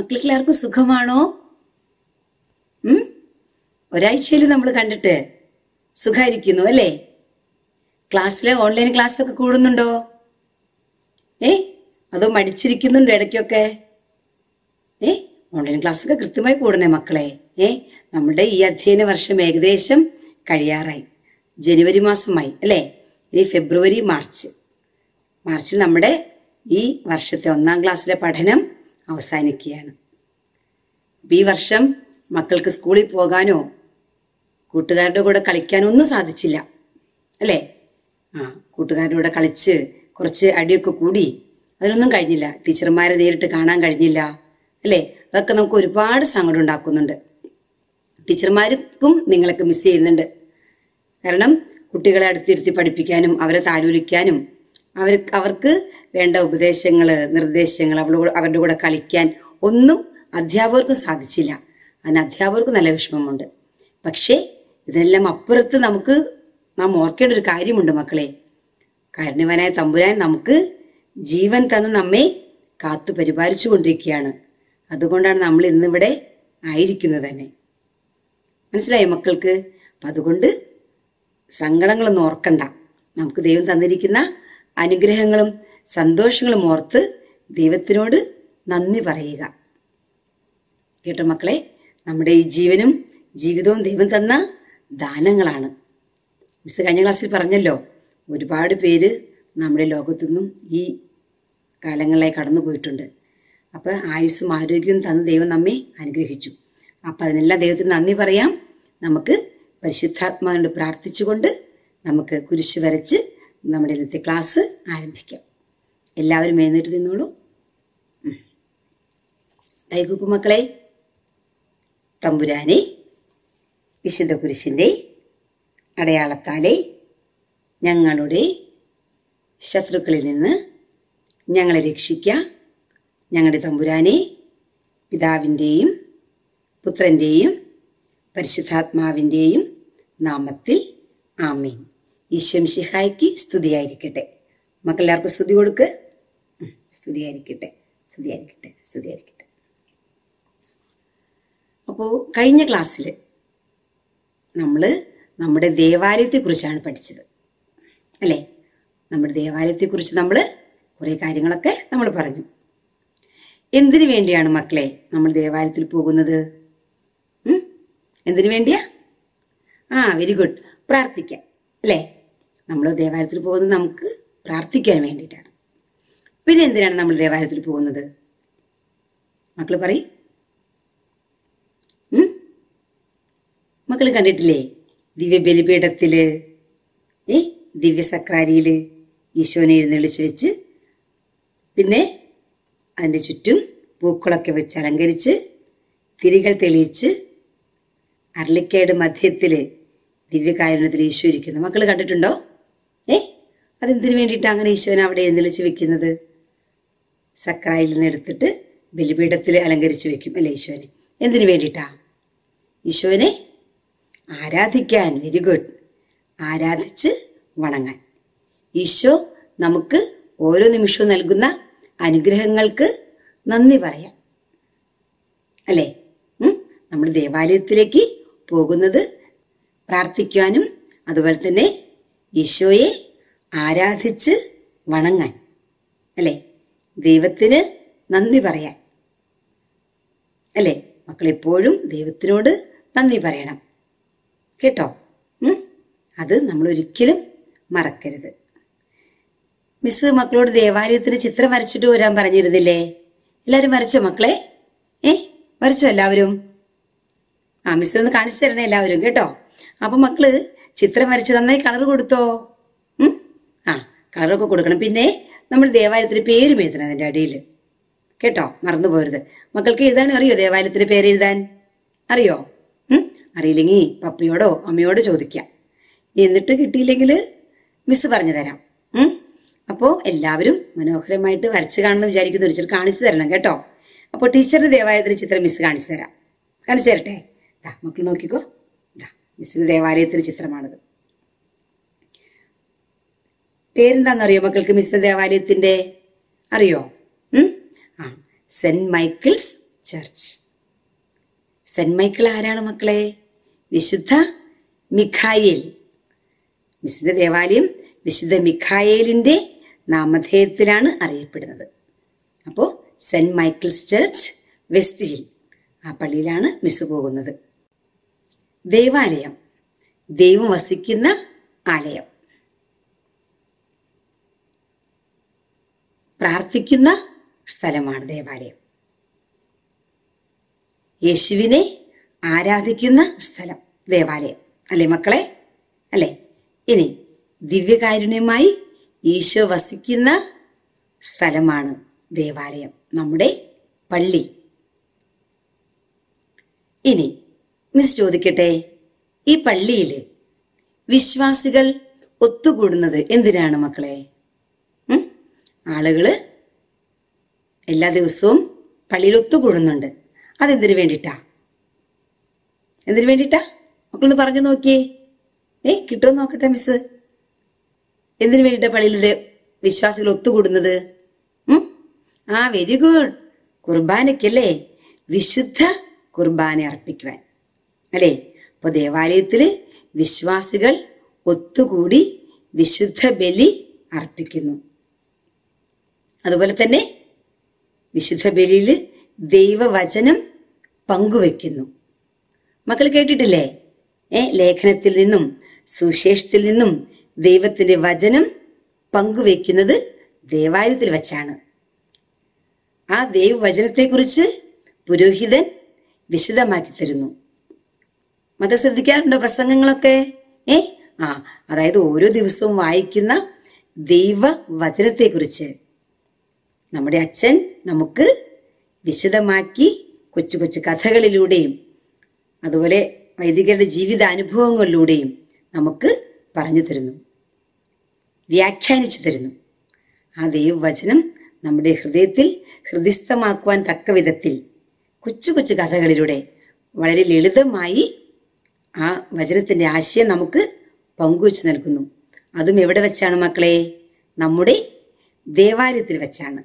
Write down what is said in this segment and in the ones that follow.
എല്ലാവർക്കും സുഖമാണോ ഒരാഴ്ചയിൽ നമ്മൾ കണ്ടിട്ട് സുഖമായിരിക്കുന്നു അല്ലേ ക്ലാസ്സിലെ ഓൺലൈൻ ക്ലാസ് ഒക്കെ കൂടുന്നുണ്ടോ ഏ അതോ മടിച്ചിരിക്കുന്നുണ്ടോ ഇടയ്ക്കൊക്കെ ഏ ഓൺലൈൻ ക്ലാസ്സൊക്കെ കൃത്യമായി കൂടണേ മക്കളെ ഏ നമ്മുടെ ഈ അധ്യയന വർഷം ഏകദേശം കഴിയാറായി ജനുവരി മാസമായി അല്ലേ ഇനി ഫെബ്രുവരി മാർച്ച് മാർച്ചിൽ നമ്മുടെ ഈ വർഷത്തെ ഒന്നാം ക്ലാസ്സിലെ പഠനം അവസാനിക്കുകയാണ് ഈ വർഷം മക്കൾക്ക് സ്കൂളിൽ പോകാനോ കൂട്ടുകാരുടെ കൂടെ കളിക്കാനോ ഒന്നും സാധിച്ചില്ല അല്ലേ ആ കൂട്ടുകാരുടെ കൂടെ കളിച്ച് കുറച്ച് അടിയൊക്കെ കൂടി അതിനൊന്നും കഴിഞ്ഞില്ല ടീച്ചർമാരെ നേരിട്ട് കാണാൻ കഴിഞ്ഞില്ല അല്ലേ അതൊക്കെ നമുക്ക് ഒരുപാട് സങ്കടം ഉണ്ടാക്കുന്നുണ്ട് ടീച്ചർമാർക്കും നിങ്ങളൊക്കെ മിസ് ചെയ്യുന്നുണ്ട് കാരണം കുട്ടികളെ അടുത്തിരുത്തി പഠിപ്പിക്കാനും അവരെ താലൂലിക്കാനും അവർ അവർക്ക് വേണ്ട ഉപദേശങ്ങൾ നിർദ്ദേശങ്ങൾ അവൾ അവരുടെ കൂടെ കളിക്കാൻ ഒന്നും അധ്യാപകർക്കും സാധിച്ചില്ല അതിന് അധ്യാപകർക്ക് നല്ല വിഷമമുണ്ട് പക്ഷേ ഇതെല്ലാം അപ്പുറത്ത് നമുക്ക് നാം ഓർക്കേണ്ട ഒരു കാര്യമുണ്ട് മക്കളെ കാരുണ്യവനായ തമ്പുരാൻ നമുക്ക് ജീവൻ തന്ന് നമ്മെ കാത്തു പരിപാലിച്ചു കൊണ്ടിരിക്കുകയാണ് അതുകൊണ്ടാണ് നമ്മൾ ഇന്നിവിടെ ആയിരിക്കുന്നത് തന്നെ മനസ്സിലായോ മക്കൾക്ക് അപ്പം അതുകൊണ്ട് സങ്കടങ്ങളൊന്നും ഓർക്കണ്ട നമുക്ക് ദൈവം തന്നിരിക്കുന്ന അനുഗ്രഹങ്ങളും സന്തോഷങ്ങളും ഓർത്ത് ദൈവത്തിനോട് നന്ദി പറയുക കേട്ടോ മക്കളെ നമ്മുടെ ഈ ജീവനും ജീവിതവും ദൈവം തന്ന ദാനങ്ങളാണ് മിസ് കഴിഞ്ഞ ക്ലാസ്സിൽ പറഞ്ഞല്ലോ ഒരുപാട് പേര് നമ്മുടെ ലോകത്തുനിന്നും ഈ കാലങ്ങളിലായി കടന്നു പോയിട്ടുണ്ട് അപ്പോൾ ആയുസ്സും ആരോഗ്യവും തന്ന ദൈവം നമ്മെ അനുഗ്രഹിച്ചു അപ്പം അതിനെല്ലാം ദൈവത്തിന് നന്ദി പറയാം നമുക്ക് പരിശുദ്ധാത്മാവിനോട് പ്രാർത്ഥിച്ചുകൊണ്ട് നമുക്ക് കുരിശ് വരച്ച് നമ്മുടെ ഇന്നത്തെ ക്ലാസ് ആരംഭിക്കാം എല്ലാവരും എഴുന്നേറ്റ് നിന്നോളൂ കൈകൂപ്പ് മക്കളെ തമ്പുരാനെ വിശുദ്ധ കുരിശിൻ്റെ അടയാളത്താലെ ഞങ്ങളുടെ ശത്രുക്കളിൽ നിന്ന് ഞങ്ങളെ രക്ഷിക്കുക ഞങ്ങളുടെ തമ്പുരാനെ പിതാവിൻ്റെയും പുത്രൻ്റെയും പരിശുദ്ധാത്മാവിൻ്റെയും നാമത്തിൽ ആമീൻ ഈശ്വം ശിഹായ്ക്ക് സ്തുതിയായിരിക്കട്ടെ മക്കളെല്ലാവർക്കും സ്തുതി കൊടുക്ക് സ്തുതിയായിരിക്കട്ടെ സ്തുതിയായിരിക്കട്ടെ സ്തുതിയായിരിക്കട്ടെ അപ്പോൾ കഴിഞ്ഞ ക്ലാസ്സിൽ നമ്മൾ നമ്മുടെ ദേവാലയത്തെക്കുറിച്ചാണ് പഠിച്ചത് അല്ലേ നമ്മുടെ ദേവാലയത്തെക്കുറിച്ച് നമ്മൾ കുറേ കാര്യങ്ങളൊക്കെ നമ്മൾ പറഞ്ഞു എന്തിനു വേണ്ടിയാണ് മക്കളെ നമ്മൾ ദേവാലയത്തിൽ പോകുന്നത് എന്തിനു വേണ്ടിയാ ആ വെരി ഗുഡ് പ്രാർത്ഥിക്കാം അല്ലേ നമ്മൾ ദേവാലയത്തിൽ പോകുന്നത് നമുക്ക് പ്രാർത്ഥിക്കാൻ വേണ്ടിയിട്ടാണ് പിന്നെ എന്തിനാണ് നമ്മൾ ദേവാലയത്തിൽ പോകുന്നത് മക്കൾ പറ മക്കൾ കണ്ടിട്ടില്ലേ ദിവ്യ ബലിപീഠത്തില് ഏ ദിവ്യ സക്രാരിയില് ഈശോനെ എഴുന്നള്ളിച്ച് വെച്ച് പിന്നെ അതിൻ്റെ ചുറ്റും പൂക്കളൊക്കെ വെച്ച് അലങ്കരിച്ച് തിരികൾ തെളിയിച്ച് അരളിക്കയുടെ മധ്യത്തിൽ ദിവ്യകാരുണ്യത്തിൽ ഈശോ ഇരിക്കുന്നു മക്കൾ കണ്ടിട്ടുണ്ടോ അതെന്തിനു വേണ്ടിയിട്ട് അങ്ങനെ ഈശോൻ അവിടെ എഴുന്നള്ളിച്ച് വെക്കുന്നത് സക്രായിൽ നിന്ന് എടുത്തിട്ട് ബലിപീഠത്തിൽ അലങ്കരിച്ച് വെക്കും അല്ലേ ഈശോനെ എന്തിനു വേണ്ടിയിട്ടാ ഈശോനെ ആരാധിക്കാൻ വെരി ഗുഡ് ആരാധിച്ച് വണങ്ങാൻ ഈശോ നമുക്ക് ഓരോ നിമിഷവും നൽകുന്ന അനുഗ്രഹങ്ങൾക്ക് നന്ദി പറയാം അല്ലേ നമ്മൾ ദേവാലയത്തിലേക്ക് പോകുന്നത് പ്രാർത്ഥിക്കുവാനും അതുപോലെ തന്നെ ഈശോയെ ആരാധിച്ച് വണങ്ങാൻ അല്ലേ ദൈവത്തിന് നന്ദി പറയാൻ അല്ലേ മക്കളെപ്പോഴും എപ്പോഴും ദൈവത്തിനോട് നന്ദി പറയണം കേട്ടോ അത് നമ്മൾ ഒരിക്കലും മറക്കരുത് മിസ് മക്കളോട് ദേവാലയത്തിന് ചിത്രം വരച്ചിട്ട് വരാൻ പറഞ്ഞിരുന്നില്ലേ എല്ലാവരും വരച്ചോ മക്കളെ ഏ വരച്ചോ എല്ലാവരും ആ മിസ് ഒന്ന് കാണിച്ചു തരണേ എല്ലാവരും കേട്ടോ അപ്പൊ മക്കള് ചിത്രം വരച്ച് നന്നായി കളർ കൊടുത്തോ കളറൊക്കെ കൊടുക്കണം പിന്നെ നമ്മൾ ദേവാലയത്തിന് പേരും എഴുതണം അതിൻ്റെ അടിയിൽ കേട്ടോ മറന്നു പോരുത് മക്കൾക്ക് എഴുതാൻ അറിയോ ദേവാലയത്തിന് എഴുതാൻ അറിയോ അറിയില്ലെങ്കിൽ പപ്പിയോടോ അമ്മയോടോ ചോദിക്കാം എന്നിട്ട് കിട്ടിയില്ലെങ്കിൽ മിസ് പറഞ്ഞു തരാം അപ്പോൾ എല്ലാവരും മനോഹരമായിട്ട് വരച്ച് കാണണം വിചാരിക്കുന്നു ടീച്ചർ കാണിച്ചു തരണം കേട്ടോ അപ്പോൾ ടീച്ചറിന് ദേവാലയത്തിലെ ചിത്രം മിസ് കാണിച്ചു തരാം കാണിച്ചു തരട്ടെ ദാ മക്കൾ നോക്കിക്കോ ദാ മിസ്സിന് ദേവാലയത്തിലെ ചിത്രമാണിത് പേരെന്താണെന്നറിയോ മക്കൾക്ക് മിസ്റ്റർ ദേവാലയത്തിന്റെ അറിയോ ആ Saint Michael's church Saint Michael ആരാണ് മക്കളെ വിശുദ്ധ മിഖായേൽ മിസ്സിന്റെ ദേവാലയം വിശുദ്ധ മിഖായേലിന്റെ നാമധേയത്തിലാണ് അറിയപ്പെടുന്നത് അപ്പോൾ Saint Michael's church West Hill ആ പള്ളിയിലാണ് മിസ് പോകുന്നത് ദേവാലയം ദൈവം വസിക്കുന്ന ആലയം പ്രാർത്ഥിക്കുന്ന സ്ഥലമാണ് ദേവാലയം യേശുവിനെ ആരാധിക്കുന്ന സ്ഥലം ദേവാലയം അല്ലേ മക്കളെ അല്ലേ ഇനി ദിവ്യകാരുണ്യമായി ഈശോ വസിക്കുന്ന സ്ഥലമാണ് ദേവാലയം നമ്മുടെ പള്ളി ഇനി മിസ് ചോദിക്കട്ടെ ഈ പള്ളിയിൽ വിശ്വാസികൾ ഒത്തുകൂടുന്നത് എന്തിനാണ് മക്കളെ ആളുകൾ എല്ലാ ദിവസവും പള്ളിയിൽ ഒത്തുകൂടുന്നുണ്ട് അതെന്തിനു വേണ്ടിട്ടാ എന്തിനു വേണ്ടിട്ടാ മക്കളൊന്ന് പറഞ്ഞു നോക്കിയേ ഏ കിട്ടുമോ നോക്കട്ടെ മിസ് എന്തിനു വേണ്ടിട്ടാ പള്ളിയിൽ വിശ്വാസികൾ ഒത്തുകൂടുന്നത് ആ വെരി ഗുഡ് കുർബാനക്കല്ലേ വിശുദ്ധ കുർബാന അർപ്പിക്കുവാൻ അല്ലേ അപ്പോൾ ദേവാലയത്തിൽ വിശ്വാസികൾ ഒത്തുകൂടി വിശുദ്ധ ബലി അർപ്പിക്കുന്നു അതുപോലെ തന്നെ വിശുദ്ധ ബലിയിൽ ദൈവവചനം പങ്കുവെക്കുന്നു മക്കൾ കേട്ടിട്ടില്ലേ ഏ ലേഖനത്തിൽ നിന്നും സുശേഷത്തിൽ നിന്നും ദൈവത്തിന്റെ വചനം പങ്കുവെക്കുന്നത് ദേവാലയത്തിൽ വച്ചാണ് ആ ദൈവവചനത്തെക്കുറിച്ച് പുരോഹിതൻ വിശദമാക്കി തരുന്നു മക്കൾ ശ്രദ്ധിക്കാറുണ്ടോ പ്രസംഗങ്ങളൊക്കെ ഏ ആ അതായത് ഓരോ ദിവസവും വായിക്കുന്ന ദൈവ കുറിച്ച് നമ്മുടെ അച്ഛൻ നമുക്ക് വിശദമാക്കി കൊച്ചു കൊച്ചു കഥകളിലൂടെയും അതുപോലെ വൈദികരുടെ അനുഭവങ്ങളിലൂടെയും നമുക്ക് പറഞ്ഞു തരുന്നു വ്യാഖ്യാനിച്ചു തരുന്നു ആ ദൈവവചനം നമ്മുടെ ഹൃദയത്തിൽ ഹൃദയസ്ഥമാക്കുവാൻ തക്ക വിധത്തിൽ കൊച്ചു കൊച്ചു കഥകളിലൂടെ വളരെ ലളിതമായി ആ വചനത്തിൻ്റെ ആശയം നമുക്ക് പങ്കുവച്ചു നൽകുന്നു അതും എവിടെ വെച്ചാണ് മക്കളെ നമ്മുടെ ദേവാലയത്തിൽ വെച്ചാണ്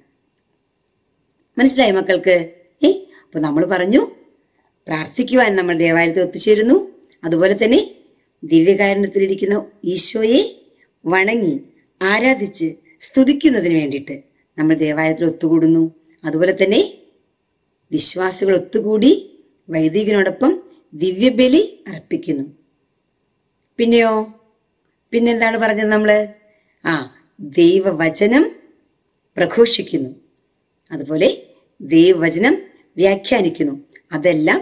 മനസ്സിലായി മക്കൾക്ക് ഏ അപ്പൊ നമ്മൾ പറഞ്ഞു പ്രാർത്ഥിക്കുവാൻ നമ്മൾ ദേവാലയത്തിൽ ഒത്തുചേരുന്നു അതുപോലെ തന്നെ ദിവ്യകാരണത്തിലിരിക്കുന്ന ഈശോയെ വണങ്ങി ആരാധിച്ച് സ്തുതിക്കുന്നതിന് വേണ്ടിയിട്ട് നമ്മൾ ദേവാലയത്തിൽ ഒത്തുകൂടുന്നു അതുപോലെ തന്നെ വിശ്വാസികൾ ഒത്തുകൂടി വൈദികനോടൊപ്പം ദിവ്യബലി അർപ്പിക്കുന്നു പിന്നെയോ പിന്നെന്താണ് പറഞ്ഞത് നമ്മൾ ആ ദൈവവചനം പ്രഘോഷിക്കുന്നു അതുപോലെ ദൈവവചനം വ്യാഖ്യാനിക്കുന്നു അതെല്ലാം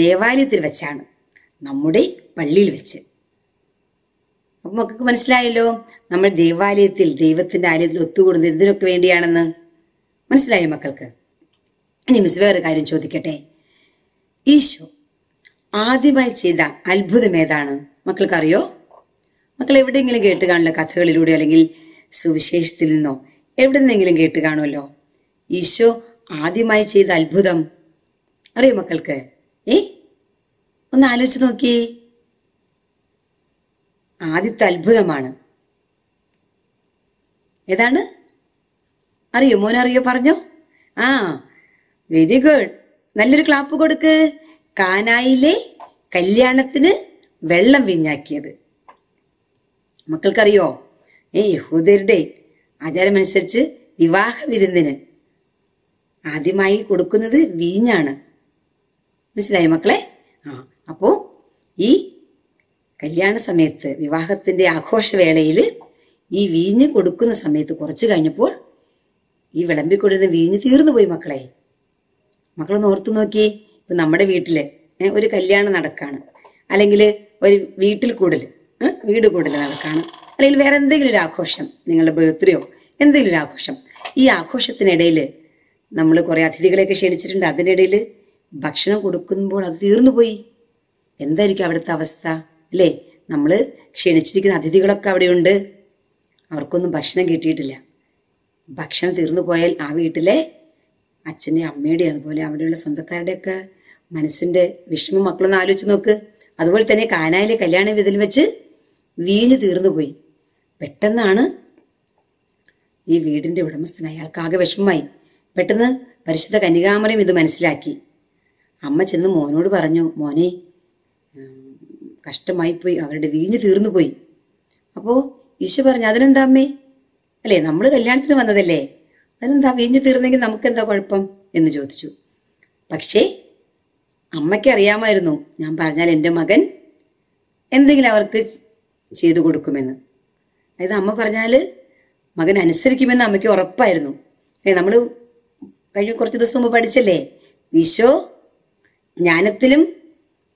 ദേവാലയത്തിൽ വെച്ചാണ് നമ്മുടെ പള്ളിയിൽ വെച്ച് അപ്പൊ മക്കൾക്ക് മനസ്സിലായല്ലോ നമ്മൾ ദേവാലയത്തിൽ ദൈവത്തിന്റെ ആലയത്തിൽ ഒത്തുകൂടുന്നത് എന്തിനൊക്കെ വേണ്ടിയാണെന്ന് മനസ്സിലായോ മക്കൾക്ക് ഇനി മിസ് വേറെ കാര്യം ചോദിക്കട്ടെ ഈശോ ആദ്യമായി ചെയ്ത അത്ഭുതം ഏതാണ് മക്കൾക്കറിയോ മക്കൾ എവിടെയെങ്കിലും കേട്ട് കാണില്ല കഥകളിലൂടെ അല്ലെങ്കിൽ സുവിശേഷത്തിൽ നിന്നോ എവിടെ നിന്നെങ്കിലും കേട്ട് കാണുമല്ലോ ഈശോ ആദ്യമായി ചെയ്ത അത്ഭുതം അറിയോ മക്കൾക്ക് ഏ ഒന്ന് ആലോചിച്ച് നോക്കിയേ ആദ്യത്തെ അത്ഭുതമാണ് ഏതാണ് അറിയോ മോനറിയോ പറഞ്ഞോ ആ വെരി ഗുഡ് നല്ലൊരു ക്ലാപ്പ് കൊടുക്ക് കാനായിലെ കല്യാണത്തിന് വെള്ളം വിഞ്ഞാക്കിയത് മക്കൾക്കറിയോ ഏ യഹൂദരുടെ ആചാരമനുസരിച്ച് വിവാഹ വിരുന്നിന് ആദ്യമായി കൊടുക്കുന്നത് വീഞ്ഞാണ് മനസ്സിലായി മക്കളെ ആ അപ്പോ ഈ കല്യാണ സമയത്ത് വിവാഹത്തിന്റെ ആഘോഷവേളയിൽ ഈ വീഞ്ഞ് കൊടുക്കുന്ന സമയത്ത് കുറച്ചു കഴിഞ്ഞപ്പോൾ ഈ വിളമ്പിക്കൊടുക്കുന്ന വീഞ്ഞ് തീർന്നു പോയി മക്കളെ മക്കളൊന്ന് ഓർത്തു നോക്കി ഇപ്പൊ നമ്മുടെ വീട്ടില് ഒരു കല്യാണം നടക്കാണ് അല്ലെങ്കിൽ ഒരു വീട്ടിൽ കൂടൽ വീട് കൂടൽ നടക്കാണ് അല്ലെങ്കിൽ വേറെ എന്തെങ്കിലും ഒരു ആഘോഷം നിങ്ങളുടെ ബർത്ത്ഡേയോ എന്തെങ്കിലും ഒരു ആഘോഷം ഈ ആഘോഷത്തിനിടയിൽ നമ്മൾ കുറേ അതിഥികളെയൊക്കെ ക്ഷണിച്ചിട്ടുണ്ട് അതിനിടയിൽ ഭക്ഷണം കൊടുക്കുമ്പോൾ അത് തീർന്നു പോയി എന്തായിരിക്കും അവിടുത്തെ അവസ്ഥ അല്ലേ നമ്മൾ ക്ഷണിച്ചിരിക്കുന്ന അതിഥികളൊക്കെ അവിടെയുണ്ട് അവർക്കൊന്നും ഭക്ഷണം കിട്ടിയിട്ടില്ല ഭക്ഷണം തീർന്നു പോയാൽ ആ വീട്ടിലെ അച്ഛൻ്റെ അമ്മയുടെ അതുപോലെ അവിടെയുള്ള സ്വന്തക്കാരുടെയൊക്കെ മനസ്സിൻ്റെ വിഷമം മക്കളൊന്ന് ആലോചിച്ച് നോക്ക് അതുപോലെ തന്നെ കാനായിലെ കല്യാണ വിതിൽ വെച്ച് വീഞ്ഞ് തീർന്നു പോയി പെട്ടെന്നാണ് ഈ വീടിൻ്റെ ഉടമസ്ഥൻ അയാൾക്ക് ആകെ വിഷമമായി പെട്ടെന്ന് പരിശുദ്ധ കന്യകാമറിയും ഇത് മനസ്സിലാക്കി അമ്മ ചെന്ന് മോനോട് പറഞ്ഞു മോനെ കഷ്ടമായിപ്പോയി അവരുടെ വീഞ്ഞ് തീർന്നു പോയി അപ്പോൾ ഈശു പറഞ്ഞു അതിനെന്താ അമ്മേ അല്ലേ നമ്മൾ കല്യാണത്തിന് വന്നതല്ലേ അതിനെന്താ വീഞ്ഞ് തീർന്നെങ്കിൽ നമുക്കെന്താ കുഴപ്പം എന്ന് ചോദിച്ചു പക്ഷേ അമ്മയ്ക്ക് അറിയാമായിരുന്നു ഞാൻ പറഞ്ഞാൽ എൻ്റെ മകൻ എന്തെങ്കിലും അവർക്ക് ചെയ്തു കൊടുക്കുമെന്ന് അതായത് അമ്മ പറഞ്ഞാൽ മകൻ അനുസരിക്കുമെന്ന് അമ്മയ്ക്ക് ഉറപ്പായിരുന്നു നമ്മൾ കഴിഞ്ഞ കുറച്ച് ദിവസം മുമ്പ് പഠിച്ചല്ലേ വിശോ ജ്ഞാനത്തിലും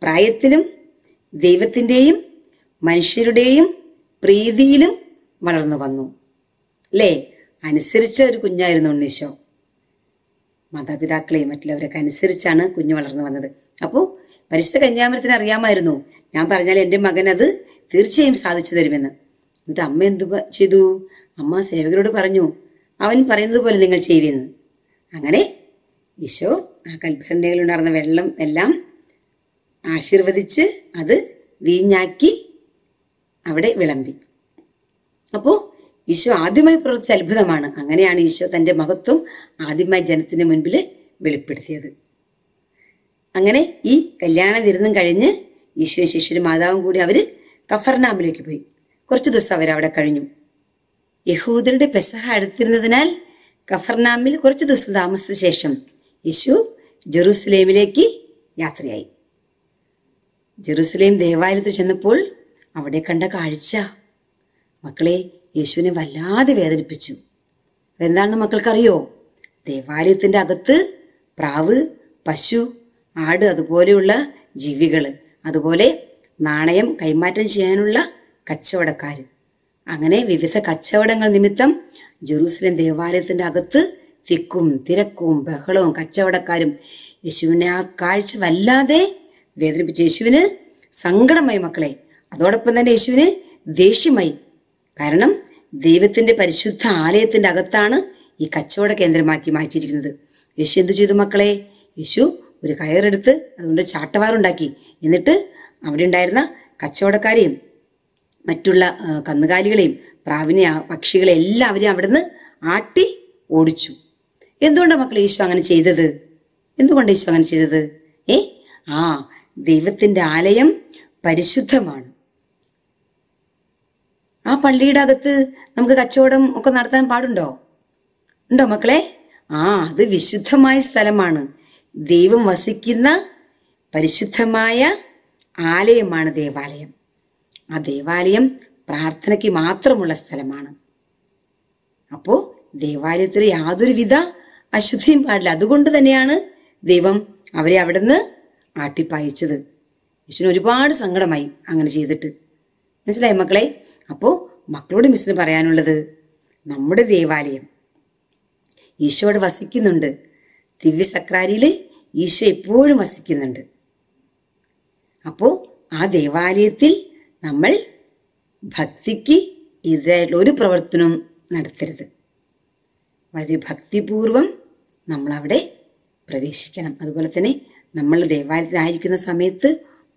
പ്രായത്തിലും ദൈവത്തിൻ്റെയും മനുഷ്യരുടെയും പ്രീതിയിലും വളർന്നു വന്നു അല്ലേ അനുസരിച്ച ഒരു കുഞ്ഞായിരുന്നു ഉണ്ണീശോ മാതാപിതാക്കളെയും മറ്റുള്ളവരൊക്കെ അനുസരിച്ചാണ് കുഞ്ഞു വളർന്നു വന്നത് അപ്പോൾ പരിശുദ്ധ കന്യാമരത്തിന് അറിയാമായിരുന്നു ഞാൻ പറഞ്ഞാൽ എൻ്റെ മകൻ അത് തീർച്ചയായും സാധിച്ചു തരുമെന്ന് എന്നിട്ട് അമ്മ എന്ത് ചെയ്തു അമ്മ സേവകരോട് പറഞ്ഞു അവൻ പറയുന്നത് പോലെ നിങ്ങൾ ചെയ്യുമെന്ന് അങ്ങനെ ഈശോ ആ കൽഭരണ്ടയിൽ ഉണ്ടായിരുന്ന വെള്ളം എല്ലാം ആശീർവദിച്ച് അത് വീഞ്ഞാക്കി അവിടെ വിളമ്പി അപ്പോൾ ഈശോ ആദ്യമായി പ്രവർത്തിച്ച അത്ഭുതമാണ് അങ്ങനെയാണ് ഈശോ തൻ്റെ മഹത്വം ആദ്യമായി ജനത്തിന് മുൻപിൽ വെളിപ്പെടുത്തിയത് അങ്ങനെ ഈ കല്യാണ വിരുന്നും കഴിഞ്ഞ് ഈശോയും ശിഷ്യരും മാതാവും കൂടി അവർ കഫർനാമിലേക്ക് പോയി കുറച്ച് ദിവസം അവർ അവിടെ കഴിഞ്ഞു യഹൂദരുടെ പെസഹ അടുത്തിരുന്നതിനാൽ കഫർനാമിൽ കുറച്ചു ദിവസം താമസിച്ച ശേഷം യേശു ജെറൂസലേമിലേക്ക് യാത്രയായി ജെറൂസലേം ദേവാലയത്തിൽ ചെന്നപ്പോൾ അവിടെ കണ്ട കാഴ്ച മക്കളെ യേശുവിനെ വല്ലാതെ വേദനിപ്പിച്ചു അതെന്താണെന്ന് മക്കൾക്കറിയോ ദേവാലയത്തിൻ്റെ അകത്ത് പ്രാവ് പശു ആട് അതുപോലെയുള്ള ജീവികൾ അതുപോലെ നാണയം കൈമാറ്റം ചെയ്യാനുള്ള കച്ചവടക്കാർ അങ്ങനെ വിവിധ കച്ചവടങ്ങൾ നിമിത്തം ജെറൂസലേം ദേവാലയത്തിന്റെ അകത്ത് തിക്കും തിരക്കും ബഹളവും കച്ചവടക്കാരും യേശുവിനെ ആ കാഴ്ച വല്ലാതെ വേദനിപ്പിച്ച യേശുവിന് സങ്കടമായി മക്കളെ അതോടൊപ്പം തന്നെ യേശുവിന് ദേഷ്യമായി കാരണം ദൈവത്തിന്റെ പരിശുദ്ധ ആലയത്തിന്റെ അകത്താണ് ഈ കച്ചവട കേന്ദ്രമാക്കി മാറ്റിയിരിക്കുന്നത് യേശു എന്ത് ചെയ്തു മക്കളെ യേശു ഒരു കയറെടുത്ത് അതുകൊണ്ട് ചാട്ടവാറുണ്ടാക്കി എന്നിട്ട് അവിടെ ഉണ്ടായിരുന്ന കച്ചവടക്കാരെയും മറ്റുള്ള കന്നുകാലികളെയും പ്രാവിനെ പക്ഷികളെ എല്ലാവരെയും അവിടുന്ന് ആട്ടി ഓടിച്ചു എന്തുകൊണ്ടാണ് മക്കൾ ഈശോ അങ്ങനെ ചെയ്തത് എന്തുകൊണ്ട് ഈശോ അങ്ങനെ ചെയ്തത് ഏ ആ ദൈവത്തിന്റെ ആലയം പരിശുദ്ധമാണ് ആ പള്ളിയുടെ അകത്ത് നമുക്ക് കച്ചവടം ഒക്കെ നടത്താൻ പാടുണ്ടോ ഉണ്ടോ മക്കളെ ആ അത് വിശുദ്ധമായ സ്ഥലമാണ് ദൈവം വസിക്കുന്ന പരിശുദ്ധമായ ആലയമാണ് ദേവാലയം ആ ദേവാലയം പ്രാർത്ഥനയ്ക്ക് മാത്രമുള്ള സ്ഥലമാണ് അപ്പോൾ ദേവാലയത്തിൽ യാതൊരുവിധ അശുദ്ധിയും പാടില്ല അതുകൊണ്ട് തന്നെയാണ് ദൈവം അവരെ നിന്ന് ആട്ടിപ്പായിച്ചത് യേശുവിന് ഒരുപാട് സങ്കടമായി അങ്ങനെ ചെയ്തിട്ട് മനസ്സിലായി മക്കളെ അപ്പോൾ മക്കളോട് മിസ്സിന് പറയാനുള്ളത് നമ്മുടെ ദേവാലയം ഈശോയോട് വസിക്കുന്നുണ്ട് ദിവ്യ സക്രാരിയിൽ ഈശോ എപ്പോഴും വസിക്കുന്നുണ്ട് അപ്പോൾ ആ ദേവാലയത്തിൽ നമ്മൾ ഭക്തിക്ക് എതിരായിട്ടുള്ള ഒരു പ്രവർത്തനവും നടത്തരുത് വളരെ ഭക്തിപൂർവം നമ്മളവിടെ പ്രവേശിക്കണം അതുപോലെ തന്നെ നമ്മൾ ദേവാലയത്തിലായിരിക്കുന്ന സമയത്ത്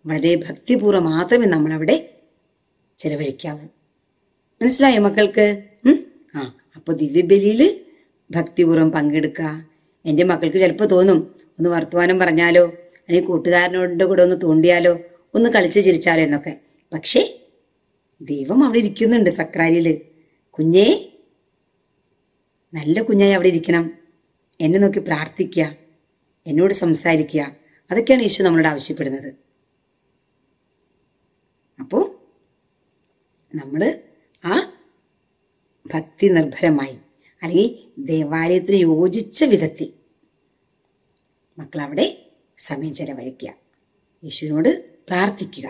വളരെ ഭക്തിപൂർവ്വം മാത്രമേ നമ്മളവിടെ ചെലവഴിക്കാവൂ മനസ്സിലായോ മക്കൾക്ക് ആ അപ്പോൾ ദിവ്യബലിയിൽ ഭക്തിപൂർവ്വം പങ്കെടുക്കുക എൻ്റെ മക്കൾക്ക് ചിലപ്പോൾ തോന്നും ഒന്ന് വർത്തമാനം പറഞ്ഞാലോ അല്ലെങ്കിൽ കൂട്ടുകാരനോട് കൂടെ ഒന്ന് തോണ്ടിയാലോ ഒന്ന് കളിച്ച് ചിരിച്ചാലോ എന്നൊക്കെ പക്ഷേ ദൈവം അവിടെ ഇരിക്കുന്നുണ്ട് സക്രാരിയിൽ കുഞ്ഞേ നല്ല കുഞ്ഞായി അവിടെ ഇരിക്കണം എന്നെ നോക്കി പ്രാർത്ഥിക്കുക എന്നോട് സംസാരിക്കുക അതൊക്കെയാണ് ഈശോ നമ്മളോട് ആവശ്യപ്പെടുന്നത് അപ്പോൾ നമ്മൾ ആ ഭക്തി നിർഭരമായി അല്ലെങ്കിൽ ദേവാലയത്തിന് യോജിച്ച വിധത്തിൽ മക്കളവിടെ സമയം ചെലവഴിക്കുക യേശുവിനോട് പ്രാർത്ഥിക്കുക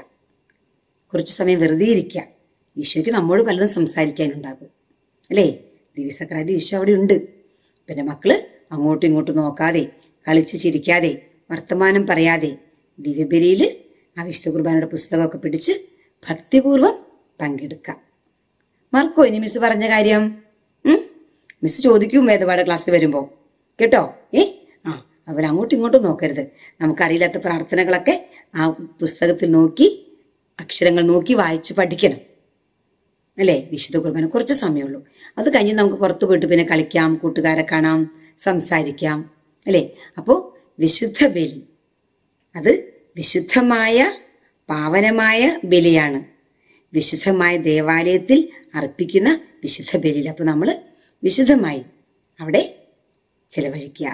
കുറച്ച് സമയം വെറുതെ ഇരിക്കുക ഈശോയ്ക്ക് നമ്മളോട് പലതും സംസാരിക്കാനുണ്ടാകും അല്ലേ ദിവസക്കാരുടെ ഈശോ അവിടെ ഉണ്ട് പിന്നെ മക്കള് അങ്ങോട്ടും ഇങ്ങോട്ടും നോക്കാതെ കളിച്ച് ചിരിക്കാതെ വർത്തമാനം പറയാതെ ദിവ്യബലിയിൽ ആ വിശുദ്ധ കുർബാനയുടെ പുസ്തകമൊക്കെ പിടിച്ച് ഭക്തിപൂർവം പങ്കെടുക്കാം മറക്കോ ഇനി മിസ് പറഞ്ഞ കാര്യം മിസ് ചോദിക്കും വേദപാഠ ക്ലാസ്സിൽ വരുമ്പോൾ കേട്ടോ ഏ ആ അതുപോലെ അങ്ങോട്ടും ഇങ്ങോട്ടും നോക്കരുത് നമുക്കറിയില്ലാത്ത പ്രാർത്ഥനകളൊക്കെ ആ പുസ്തകത്തിൽ നോക്കി അക്ഷരങ്ങൾ നോക്കി വായിച്ച് പഠിക്കണം അല്ലേ വിശുദ്ധ കുർബാന കുറച്ച് സമയമുള്ളൂ അത് കഴിഞ്ഞ് നമുക്ക് പുറത്തു പോയിട്ട് പിന്നെ കളിക്കാം കൂട്ടുകാരെ കാണാം സംസാരിക്കാം അല്ലേ അപ്പോൾ വിശുദ്ധ ബലി അത് വിശുദ്ധമായ പാവനമായ ബലിയാണ് വിശുദ്ധമായ ദേവാലയത്തിൽ അർപ്പിക്കുന്ന വിശുദ്ധ ബലിയിൽ അപ്പോൾ നമ്മൾ വിശുദ്ധമായി അവിടെ ചിലവഴിക്കുക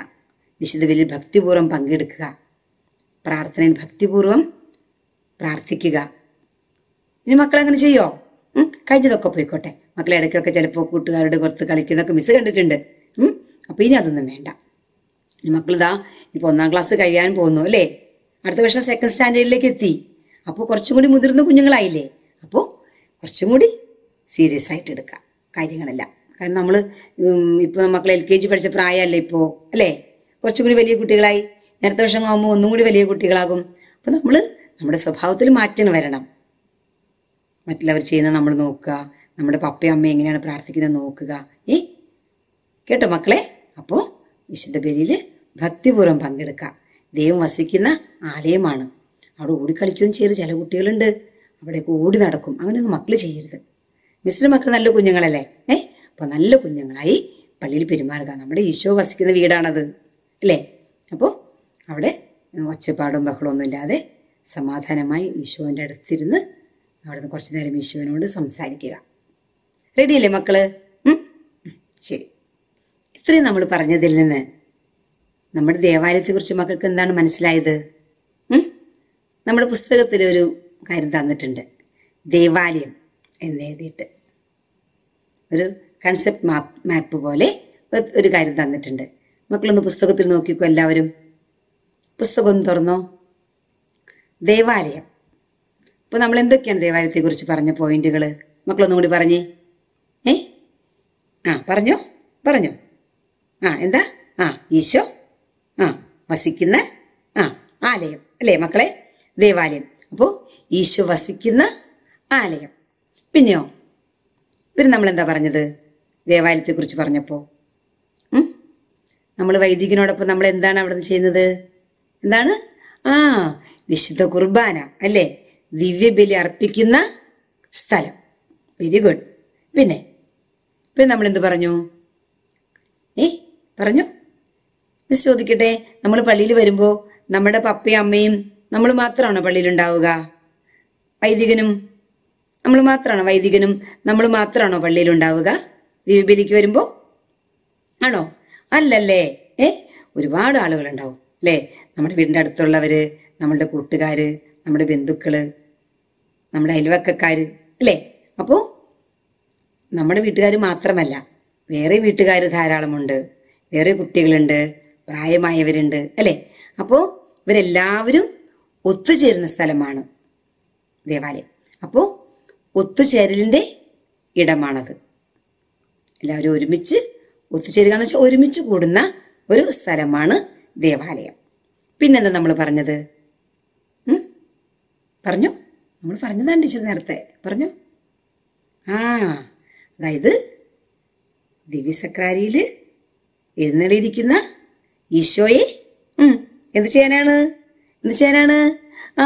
വിശുദ്ധ ബലിയിൽ ഭക്തിപൂർവ്വം പങ്കെടുക്കുക പ്രാർത്ഥനയിൽ ഭക്തിപൂർവ്വം പ്രാർത്ഥിക്കുക ഇനി മക്കളെ അങ്ങനെ ചെയ്യോ കഴിഞ്ഞതൊക്കെ പോയിക്കോട്ടെ മക്കളെ ഇടയ്ക്കൊക്കെ ചിലപ്പോൾ കൂട്ടുകാരുടെ പുറത്ത് കളിക്കുന്നതൊക്കെ മിസ് കണ്ടിട്ടുണ്ട് അപ്പോൾ ഇനി അതൊന്നും വേണ്ട ഇനി മക്കളിതാ ഇപ്പോൾ ഒന്നാം ക്ലാസ് കഴിയാൻ പോകുന്നു അല്ലേ അടുത്ത വർഷം സെക്കൻഡ് സ്റ്റാൻഡേർഡിലേക്ക് എത്തി അപ്പോൾ കുറച്ചും കൂടി മുതിർന്ന കുഞ്ഞുങ്ങളായില്ലേ അപ്പോൾ കുറച്ചും കൂടി സീരിയസ് ആയിട്ട് എടുക്കാം കാര്യങ്ങളെല്ലാം കാരണം നമ്മൾ ഇപ്പോൾ മക്കൾ എൽ കെ ജി പഠിച്ച പ്രായമല്ലേ ഇപ്പോൾ അല്ലേ കുറച്ചും കൂടി വലിയ കുട്ടികളായി അടുത്ത വർഷം ആകുമ്പോൾ ഒന്നും കൂടി വലിയ കുട്ടികളാകും അപ്പോൾ നമ്മൾ നമ്മുടെ സ്വഭാവത്തിൽ മാറ്റം വരണം മറ്റുള്ളവർ ചെയ്യുന്ന നമ്മൾ നോക്കുക നമ്മുടെ പപ്പയും അമ്മയും എങ്ങനെയാണ് പ്രാർത്ഥിക്കുന്നത് നോക്കുക ഏ കേട്ടോ മക്കളെ അപ്പോൾ വിശുദ്ധ ബലിയിൽ ഭക്തിപൂർവ്വം പങ്കെടുക്കുക ദൈവം വസിക്കുന്ന ആലയമാണ് അവിടെ ഓടിക്കളിക്കുകയും ചെയ്ത് ചില കുട്ടികളുണ്ട് അവിടെയൊക്കെ ഓടി നടക്കും അങ്ങനെയൊന്നും മക്കൾ ചെയ്യരുത് മിസ്റ്റർ മക്കൾ നല്ല കുഞ്ഞുങ്ങളല്ലേ ഏ അപ്പോൾ നല്ല കുഞ്ഞുങ്ങളായി പള്ളിയിൽ പെരുമാറുക നമ്മുടെ ഈശോ വസിക്കുന്ന വീടാണത് അല്ലേ അപ്പോൾ അവിടെ ഒച്ചപ്പാടും ബഹളമൊന്നും ഇല്ലാതെ സമാധാനമായി ഈശോൻ്റെ അടുത്തിരുന്ന് അവിടുന്ന് കുറച്ച് നേരം യേശുവിനോട് സംസാരിക്കുക റെഡിയല്ലേ മക്കള് ശരി ഇത്രയും നമ്മൾ പറഞ്ഞതിൽ നിന്ന് നമ്മുടെ ദേവാലയത്തെക്കുറിച്ച് മക്കൾക്ക് എന്താണ് മനസ്സിലായത് നമ്മുടെ പുസ്തകത്തിൽ ഒരു കാര്യം തന്നിട്ടുണ്ട് ദേവാലയം എഴുതിയിട്ട് ഒരു കൺസെപ്റ്റ് മാപ്പ് മാപ്പ് പോലെ ഒരു കാര്യം തന്നിട്ടുണ്ട് മക്കളൊന്ന് പുസ്തകത്തിൽ നോക്കിക്കോ എല്ലാവരും പുസ്തകം തുറന്നോ ദേവാലയം ഇപ്പൊ നമ്മൾ എന്തൊക്കെയാണ് ദേവാലയത്തെക്കുറിച്ച് പറഞ്ഞ പോയിന്റുകൾ മക്കളൊന്നും കൂടി പറഞ്ഞേ ഏ ആ പറഞ്ഞോ പറഞ്ഞോ ആ എന്താ ആ ഈശോ ആ വസിക്കുന്ന ആ ആലയം അല്ലേ മക്കളെ ദേവാലയം അപ്പോൾ ഈശോ വസിക്കുന്ന ആലയം പിന്നെയോ പിന്നെ നമ്മൾ എന്താ പറഞ്ഞത് ദേവാലയത്തെക്കുറിച്ച് പറഞ്ഞപ്പോ നമ്മൾ വൈദികനോടൊപ്പം നമ്മൾ എന്താണ് അവിടെ നിന്ന് ചെയ്യുന്നത് എന്താണ് ആ വിശുദ്ധ കുർബാന അല്ലേ ദിവ്യബലി അർപ്പിക്കുന്ന സ്ഥലം വെരി ഗുഡ് പിന്നെ പിന്നെ നമ്മൾ എന്ത് പറഞ്ഞു ഏ പറഞ്ഞു മിസ് ചോദിക്കട്ടെ നമ്മൾ പള്ളിയിൽ വരുമ്പോൾ നമ്മുടെ പപ്പയും അമ്മയും നമ്മൾ മാത്രമാണോ പള്ളിയിലുണ്ടാവുക വൈദികനും നമ്മൾ മാത്രമാണോ വൈദികനും നമ്മൾ മാത്രമാണോ പള്ളിയിലുണ്ടാവുക ദിവ്യബലിക്ക് വരുമ്പോൾ ആണോ അല്ലല്ലേ ഏ ഒരുപാട് ആളുകളുണ്ടാവും അല്ലേ നമ്മുടെ വീടിൻ്റെ അടുത്തുള്ളവർ നമ്മളുടെ കൂട്ടുകാർ നമ്മുടെ ബന്ധുക്കൾ നമ്മുടെ അയൽവക്കക്കാർ അല്ലേ അപ്പോൾ നമ്മുടെ വീട്ടുകാർ മാത്രമല്ല വേറെ വീട്ടുകാർ ധാരാളമുണ്ട് വേറെ കുട്ടികളുണ്ട് പ്രായമായവരുണ്ട് അല്ലേ അപ്പോൾ ഇവരെല്ലാവരും ഒത്തുചേരുന്ന സ്ഥലമാണ് ദേവാലയം അപ്പോൾ ഒത്തുചേരലിൻ്റെ ഇടമാണത് എല്ലാവരും ഒരുമിച്ച് ഒത്തുചേരുക എന്ന് വെച്ചാൽ ഒരുമിച്ച് കൂടുന്ന ഒരു സ്ഥലമാണ് ദേവാലയം പിന്നെന്താ നമ്മൾ പറഞ്ഞത് പറഞ്ഞു നമ്മൾ പറഞ്ഞതാണ് ടീച്ചർ നേരത്തെ പറഞ്ഞു ആ അതായത് ദിവ്യസക്രാരിയിൽ എഴുന്നള്ളിയിരിക്കുന്ന ഈശോയെ എന്ത് ചെയ്യാനാണ് എന്ത് ചെയ്യാനാണ് ആ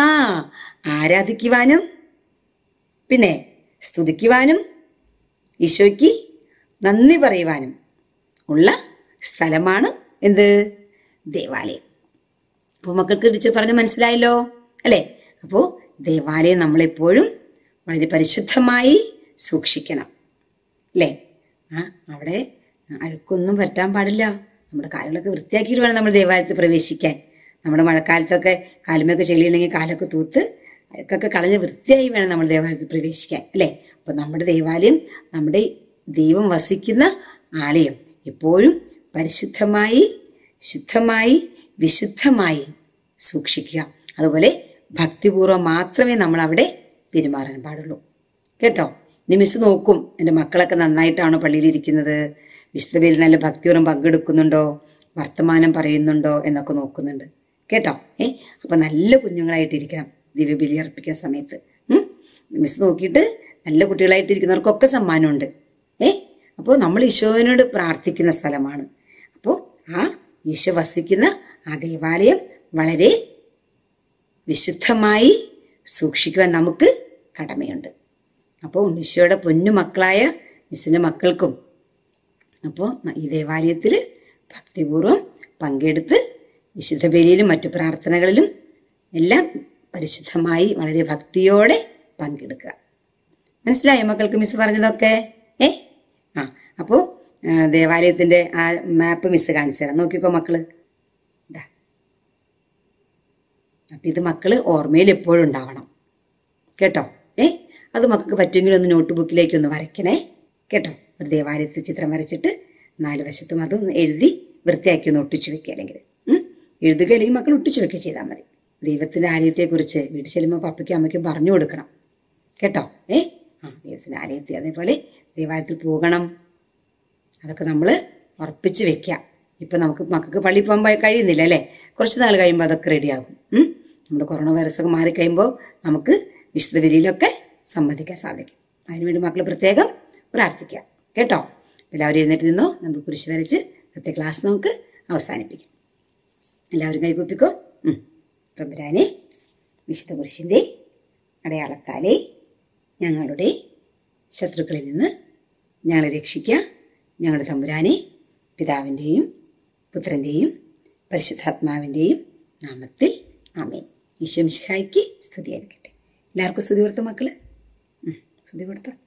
ആരാധിക്കുവാനും പിന്നെ സ്തുതിക്കുവാനും ഈശോയ്ക്ക് നന്ദി പറയുവാനും ഉള്ള സ്ഥലമാണ് എന്ത് ദേവാലയം അപ്പോൾ മക്കൾക്ക് ഇടിച്ച് പറഞ്ഞ് മനസ്സിലായല്ലോ അല്ലേ അപ്പോൾ ദേവാലയം നമ്മളെപ്പോഴും വളരെ പരിശുദ്ധമായി സൂക്ഷിക്കണം അല്ലേ ആ അവിടെ അഴുക്കൊന്നും പറ്റാൻ പാടില്ല നമ്മുടെ കാലുകളൊക്കെ വൃത്തിയാക്കിയിട്ട് വേണം നമ്മൾ ദേവാലയത്തിൽ പ്രവേശിക്കാൻ നമ്മുടെ മഴക്കാലത്തൊക്കെ കാലുമൊക്കെ ചെളിയുണ്ടെങ്കിൽ കാലൊക്കെ തൂത്ത് അഴുക്കൊക്കെ കളഞ്ഞ് വൃത്തിയായി വേണം നമ്മൾ ദേവാലയത്തിൽ പ്രവേശിക്കാൻ അല്ലേ അപ്പം നമ്മുടെ ദേവാലയം നമ്മുടെ ദൈവം വസിക്കുന്ന ആലയം എപ്പോഴും പരിശുദ്ധമായി ശുദ്ധമായി വിശുദ്ധമായി സൂക്ഷിക്കുക അതുപോലെ ഭക്തിപൂർവ്വം മാത്രമേ നമ്മൾ അവിടെ പെരുമാറാൻ പാടുള്ളൂ കേട്ടോ ഇനി മിസ് നോക്കും എൻ്റെ മക്കളൊക്കെ നന്നായിട്ടാണോ പള്ളിയിലിരിക്കുന്നത് വിശുദ്ധബലിയിൽ നല്ല ഭക്തിപൂർവ്വം പങ്കെടുക്കുന്നുണ്ടോ വർത്തമാനം പറയുന്നുണ്ടോ എന്നൊക്കെ നോക്കുന്നുണ്ട് കേട്ടോ ഏ അപ്പം നല്ല കുഞ്ഞുങ്ങളായിട്ടിരിക്കണം ദിവ്യബലി അർപ്പിക്കുന്ന സമയത്ത് മിസ് നോക്കിയിട്ട് നല്ല കുട്ടികളായിട്ടിരിക്കുന്നവർക്കൊക്കെ സമ്മാനമുണ്ട് ഏ അപ്പോൾ നമ്മൾ ഈശോവിനോട് പ്രാർത്ഥിക്കുന്ന സ്ഥലമാണ് അപ്പോൾ ആ ഈശോ വസിക്കുന്ന ആ ദേവാലയം വളരെ വിശുദ്ധമായി സൂക്ഷിക്കുവാൻ നമുക്ക് കടമയുണ്ട് അപ്പോൾ ഉണ്ണീശോയുടെ പൊന്നു മക്കളായ മിസ്സിൻ്റെ മക്കൾക്കും അപ്പോൾ ഈ ദേവാലയത്തിൽ ഭക്തിപൂർവ്വം പങ്കെടുത്ത് വിശുദ്ധ ബലിയിലും മറ്റു പ്രാർത്ഥനകളിലും എല്ലാം പരിശുദ്ധമായി വളരെ ഭക്തിയോടെ പങ്കെടുക്കുക മനസ്സിലായോ മക്കൾക്ക് മിസ് പറഞ്ഞതൊക്കെ ഏ ആ അപ്പോൾ ദേവാലയത്തിൻ്റെ ആ മാപ്പ് മിസ് കാണിച്ചു തരാം നോക്കിക്കോ മക്കള് അപ്പം ഇത് മക്കൾ ഓർമ്മയിൽ എപ്പോഴും ഉണ്ടാവണം കേട്ടോ ഏ അത് മക്കൾക്ക് പറ്റുമെങ്കിലും ഒന്ന് നോട്ട് ബുക്കിലേക്ക് ഒന്ന് വരയ്ക്കണേ കേട്ടോ ഒരു ദേവാലയത്തിൽ ചിത്രം വരച്ചിട്ട് നാല് വശത്തും അതൊന്ന് എഴുതി വൃത്തിയാക്കി ഒന്ന് ഒട്ടിച്ചു വെക്കുക അല്ലെങ്കിൽ എഴുതുക അല്ലെങ്കിൽ മക്കൾ ഒട്ടിച്ചു വെക്കുക ചെയ്താൽ മതി ദൈവത്തിൻ്റെ ആലയത്തെക്കുറിച്ച് വീട്ടിൽ ചെല്ലുമ്പോൾ പപ്പയ്ക്കും അമ്മയ്ക്കും പറഞ്ഞു കൊടുക്കണം കേട്ടോ ഏ ആ ദൈവത്തിൻ്റെ ആലയത്തെ അതേപോലെ ദേവാലയത്തിൽ പോകണം അതൊക്കെ നമ്മൾ ഉറപ്പിച്ച് വെക്കുക ഇപ്പം നമുക്ക് മക്കൾക്ക് പള്ളി പോകാൻ കഴിയുന്നില്ല അല്ലേ കുറച്ച് നാൾ കഴിയുമ്പോൾ അതൊക്കെ റെഡിയാകും നമ്മുടെ കൊറോണ വൈറസ് ഒക്കെ മാറിക്കഴിയുമ്പോൾ നമുക്ക് വിശുദ്ധ വിരിയിലൊക്കെ സംബന്ധിക്കാൻ സാധിക്കും അതിനുവേണ്ടി മക്കൾ പ്രത്യേകം പ്രാർത്ഥിക്കാം കേട്ടോ എല്ലാവരും എഴുന്നേറ്റ് നിന്നോ നമുക്ക് കുരിശ് വരച്ച് ഇന്നത്തെ ക്ലാസ് നമുക്ക് അവസാനിപ്പിക്കാം എല്ലാവരും കൈകൂപ്പിക്കോ തമ്പുരാനെ വിശുദ്ധ കുരിശിൻ്റെ അടയാളത്താലെ ഞങ്ങളുടെ ശത്രുക്കളിൽ നിന്ന് ഞങ്ങളെ രക്ഷിക്കുക ഞങ്ങളുടെ തമ്പുരാനെ പിതാവിൻ്റെയും പുത്രൻ്റെയും പരിശുദ്ധാത്മാവിൻ്റെയും നാമത്തിൽ ആമേ ഈശ്വംഷിഹായിക്ക് സ്തുതിയായിരിക്കട്ടെ എല്ലാവർക്കും സ്തുതി കൊടുത്തു മക്കള് സ്തുതി കൊടുത്തോ